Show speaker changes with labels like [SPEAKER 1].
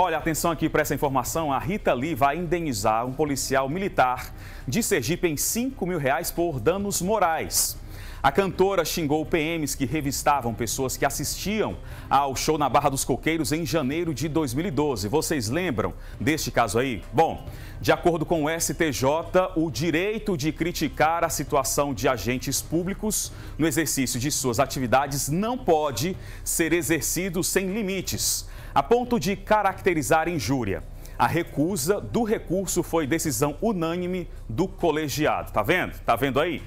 [SPEAKER 1] Olha, atenção aqui para essa informação. A Rita Lee vai indenizar um policial militar de Sergipe em 5 mil reais por danos morais. A cantora xingou PMs que revistavam pessoas que assistiam ao show na Barra dos Coqueiros em janeiro de 2012. Vocês lembram deste caso aí? Bom, de acordo com o STJ, o direito de criticar a situação de agentes públicos no exercício de suas atividades não pode ser exercido sem limites, a ponto de caracterizar injúria. A recusa do recurso foi decisão unânime do colegiado. Tá vendo? Tá vendo aí?